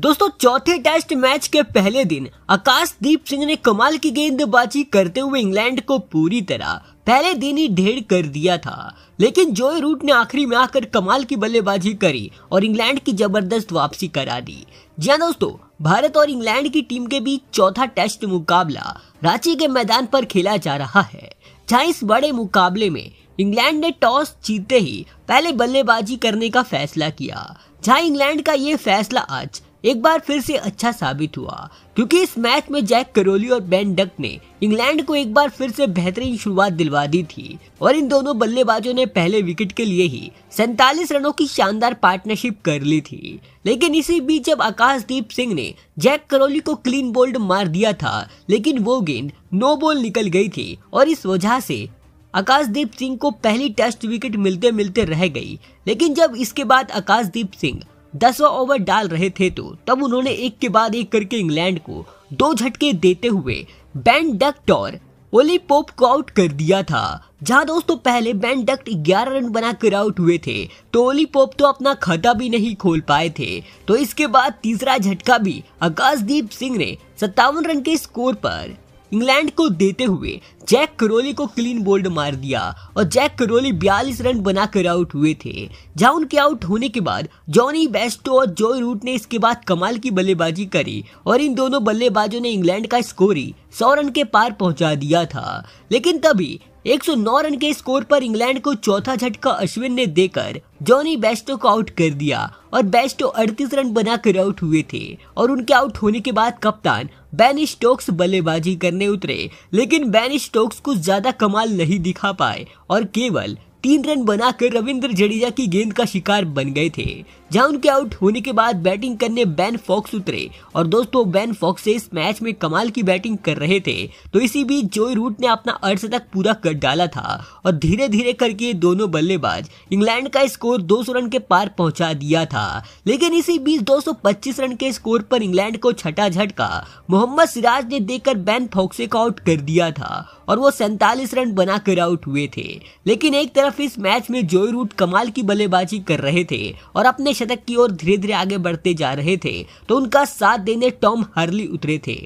दोस्तों चौथे test match के पहले दिन आकाशदीप सिंह ने कमाल की गेंदबाजी करते हुए इंग्लैंड को पूरी तरह पहले दिन ही ढेर कर दिया था लेकिन जोय रूट ने आखिरी में आकर कमाल की बल्लेबाजी करी और इंग्लैंड की जबरदस्त वापसी करा दी जी दोस्तों भारत और इंग्लैंड की टीम के बीच चौथा टेस्ट मुकाबला रांची के मैदान पर खेला जा रहा है जहाँ इस बड़े मुकाबले में इंग्लैंड ने टॉस जीते ही पहले बल्लेबाजी करने का फैसला किया जहाँ इंग्लैंड का ये फैसला आज एक बार फिर से अच्छा साबित हुआ क्योंकि इस मैच में जैक करोली और बेन डक ने इंग्लैंड को एक बार फिर से बेहतरीन शुरुआत दिलवा दी थी और इन दोनों बल्लेबाजों ने पहले विकेट के लिए ही सैतालीस रनों की शानदार पार्टनरशिप कर ली थी लेकिन इसी बीच जब आकाशदीप सिंह ने जैक करोली को क्लीन बोल्ड मार दिया था लेकिन वो गेंद नो बॉल निकल गई थी और इस वजह से आकाशदीप सिंह को पहली टेस्ट विकेट मिलते मिलते रह गई लेकिन जब इसके बाद आकाशदीप सिंह दसवा ओवर डाल रहे थे तो तब उन्होंने एक के बाद एक करके इंग्लैंड को दो झटके देते हुए बैन डक्ट और ओली पोप को आउट कर दिया था जहां दोस्तों पहले बैन डक्ट 11 रन बनाकर आउट हुए थे तो ओली पोप तो अपना खाता भी नहीं खोल पाए थे तो इसके बाद तीसरा झटका भी आकाशदीप सिंह ने सत्तावन रन के स्कोर पर इंग्लैंड को देते हुए जैक करोली को क्लीन बोल्ड मार दिया और जैक करोली बयालीस रन बनाकर आउट हुए थे जहां उनके आउट होने के बाद जॉनी बेस्टो और जो रूट ने इसके बाद कमाल की बल्लेबाजी करी और इन दोनों बल्लेबाजों ने इंग्लैंड का स्कोर ही सौ रन के पार पहुंचा दिया था लेकिन तभी 109 रन के स्कोर पर इंग्लैंड को चौथा झटका अश्विन ने देकर जॉनी बेस्टो को आउट कर दिया और बेस्टो 38 रन बनाकर आउट हुए थे और उनके आउट होने के बाद कप्तान बैन स्टोक्स बल्लेबाजी करने उतरे लेकिन बैन स्टोक्स कुछ ज्यादा कमाल नहीं दिखा पाए और केवल तीन रन बनाकर रविंद्र जडेजा की गेंद का शिकार बन गए थे जहां उनके आउट होने के बाद बैटिंग करने बैन फॉक्स उतरे और दोस्तों बैन फॉक्स इस मैच में कमाल की बैटिंग कर रहे थे तो इसी बीच जोई रूट ने अपना अर्धशतक पूरा कर डाला था और धीरे धीरे करके दोनों बल्लेबाज इंग्लैंड का स्कोर दो रन के पार पहुंचा दिया था लेकिन इसी बीच दो रन के स्कोर पर इंग्लैंड को छठा झटका मोहम्मद सिराज ने देकर बैन फॉक्से को आउट कर दिया था और वो सैंतालीस रन बनाकर आउट हुए थे लेकिन एक तरफ सिर्फ इस मैच में जोई रूट कमाल की बल्लेबाजी कर रहे थे और अपने शतक की ओर धीरे धीरे आगे बढ़ते जा रहे थे तो उनका साथ देने टॉम हार्ली उतरे थे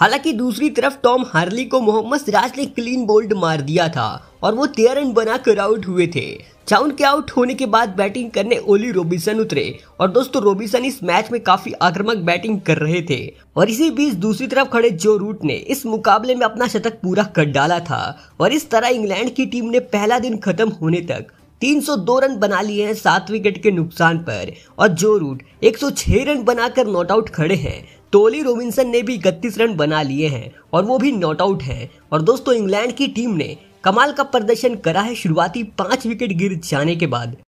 हालांकि दूसरी तरफ टॉम हार्ली को मोहम्मद सिराज ने क्लीन बोल्ड मार दिया था और वो तेयर रन बनाकर आउट हुए थे चाउन के आउट होने के बाद बैटिंग करने ओली रोबिसन उतरे और दोस्तों रोबिसन इस मैच में काफी आक्रामक बैटिंग कर रहे थे और इसी बीच दूसरी तरफ खड़े जो रूट ने इस मुकाबले में अपना शतक पूरा कर डाला था और इस तरह इंग्लैंड की टीम ने पहला दिन खत्म होने तक 302 रन बना लिए हैं सात विकेट के नुकसान पर और जो रूट 106 रन बनाकर नॉट आउट खड़े हैं टोली तो रोबिन्सन ने भी इकतीस रन बना लिए हैं और वो भी नॉट आउट हैं और दोस्तों इंग्लैंड की टीम ने कमाल का प्रदर्शन करा है शुरुआती पांच विकेट गिर जाने के बाद